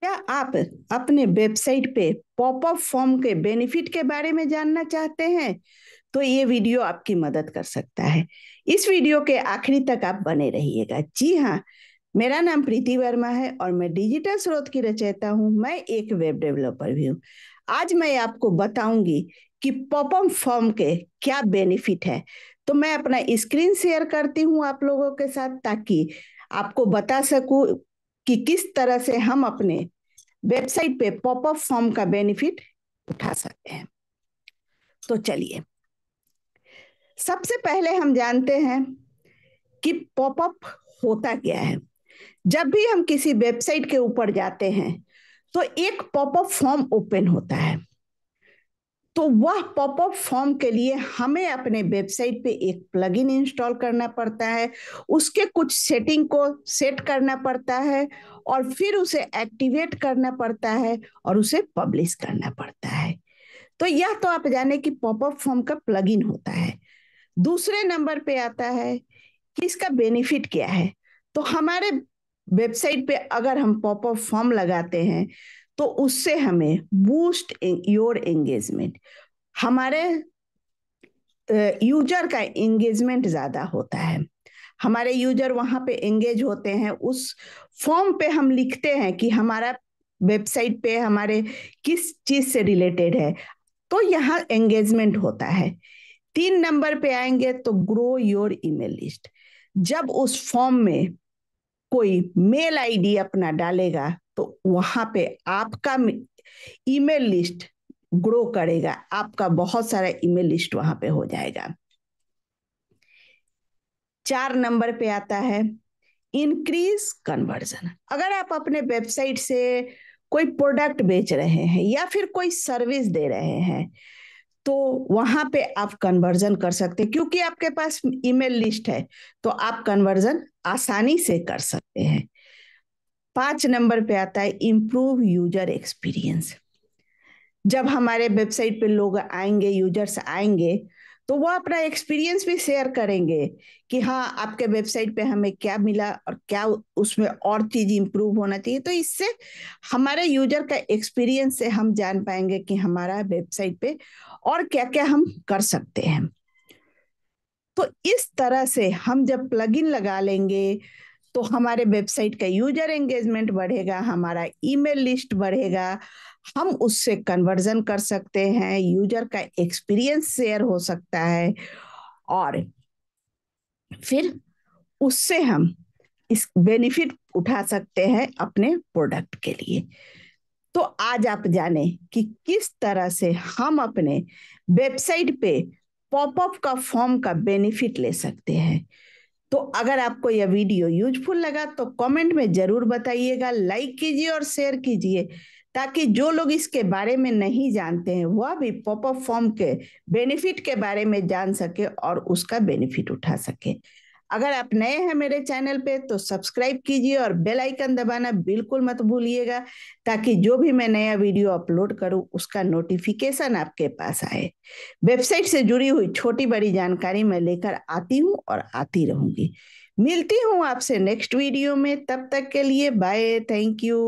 क्या आप अपने वेबसाइट पे पॉपअप फॉर्म के बेनिफिट के बारे में जानना चाहते हैं तो ये वीडियो आपकी मदद कर सकता है इस वीडियो के आखिरी तक आप बने रहिएगा जी हाँ मेरा नाम प्रीति वर्मा है और मैं डिजिटल स्रोत की रचयिता हूँ मैं एक वेब डेवलपर भी हूँ आज मैं आपको बताऊंगी कि पॉपअप फॉर्म के क्या बेनिफिट है तो मैं अपना स्क्रीन शेयर करती हूँ आप लोगों के साथ ताकि आपको बता सकूं कि किस तरह से हम अपने वेबसाइट पे पॉपअप फॉर्म का बेनिफिट उठा सकते हैं तो चलिए सबसे पहले हम जानते हैं कि पॉपअप होता क्या है जब भी हम किसी वेबसाइट के ऊपर जाते हैं तो एक पॉपअप फॉर्म ओपन होता है तो वह पॉपअप फॉर्म के लिए हमें अपने वेबसाइट पे एक प्लगइन इंस्टॉल करना पड़ता है उसके कुछ सेटिंग को सेट करना पड़ता है और फिर उसे एक्टिवेट करना पड़ता है और उसे पब्लिश करना पड़ता है तो यह तो आप जाने कि पॉपअप फॉर्म का प्लगइन होता है दूसरे नंबर पे आता है कि इसका बेनिफिट क्या है तो हमारे वेबसाइट पे अगर हम पॉपअप फॉर्म लगाते हैं तो उससे हमें बूस्ट योर एंगेजमेंट हमारे यूजर का एंगेजमेंट ज़्यादा होता है हमारे यूजर वहां पे एंगेज होते हैं उस फॉर्म पे हम लिखते हैं कि हमारा वेबसाइट पे हमारे किस चीज़ से रिलेटेड है तो यहाँ एंगेजमेंट होता है तीन नंबर पे आएंगे तो ग्रो योर ईमेल लिस्ट जब उस फॉर्म में कोई मेल आईडी अपना डालेगा तो वहां पे आपका ईमेल लिस्ट ग्रो करेगा आपका बहुत सारा ईमेल लिस्ट वहां पे हो जाएगा चार नंबर पे आता है इंक्रीज कन्वर्जन अगर आप अपने वेबसाइट से कोई प्रोडक्ट बेच रहे हैं या फिर कोई सर्विस दे रहे हैं तो वहां पे आप कन्वर्जन कर सकते हैं क्योंकि आपके पास ईमेल लिस्ट है तो आप कन्वर्जन आसानी से कर सकते हैं पांच नंबर पे आता है इम्प्रूव यूजर एक्सपीरियंस जब हमारे वेबसाइट पे लोग आएंगे यूजर्स आएंगे तो वह अपना एक्सपीरियंस भी शेयर करेंगे कि हाँ आपके वेबसाइट पे हमें क्या मिला और क्या उसमें और चीज इम्प्रूव होना चाहिए तो इससे हमारे यूजर का एक्सपीरियंस से हम जान पाएंगे कि हमारा वेबसाइट पे और क्या क्या हम कर सकते हैं तो इस तरह से हम जब प्लगइन लगा लेंगे तो हमारे वेबसाइट का यूजर एंगेजमेंट बढ़ेगा हमारा ईमेल लिस्ट बढ़ेगा हम उससे कन्वर्जन कर सकते हैं यूजर का एक्सपीरियंस शेयर हो सकता है और फिर उससे हम इस बेनिफिट उठा सकते हैं अपने प्रोडक्ट के लिए तो आज आप जाने कि किस तरह से हम अपने वेबसाइट पे पॉपअप का फॉर्म का बेनिफिट ले सकते हैं तो अगर आपको यह वीडियो यूजफुल लगा तो कमेंट में जरूर बताइएगा लाइक कीजिए और शेयर कीजिए ताकि जो लोग इसके बारे में नहीं जानते हैं वह भी पॉपअप फॉर्म के बेनिफिट के बारे में जान सके और उसका बेनिफिट उठा सके अगर आप नए हैं मेरे चैनल पे तो सब्सक्राइब कीजिए और बेल आइकन दबाना बिल्कुल मत भूलिएगा ताकि जो भी मैं नया वीडियो अपलोड करूं उसका नोटिफिकेशन आपके पास आए वेबसाइट से जुड़ी हुई छोटी बड़ी जानकारी मैं लेकर आती हूं और आती रहूंगी मिलती हूं आपसे नेक्स्ट वीडियो में तब तक के लिए बाय थैंक यू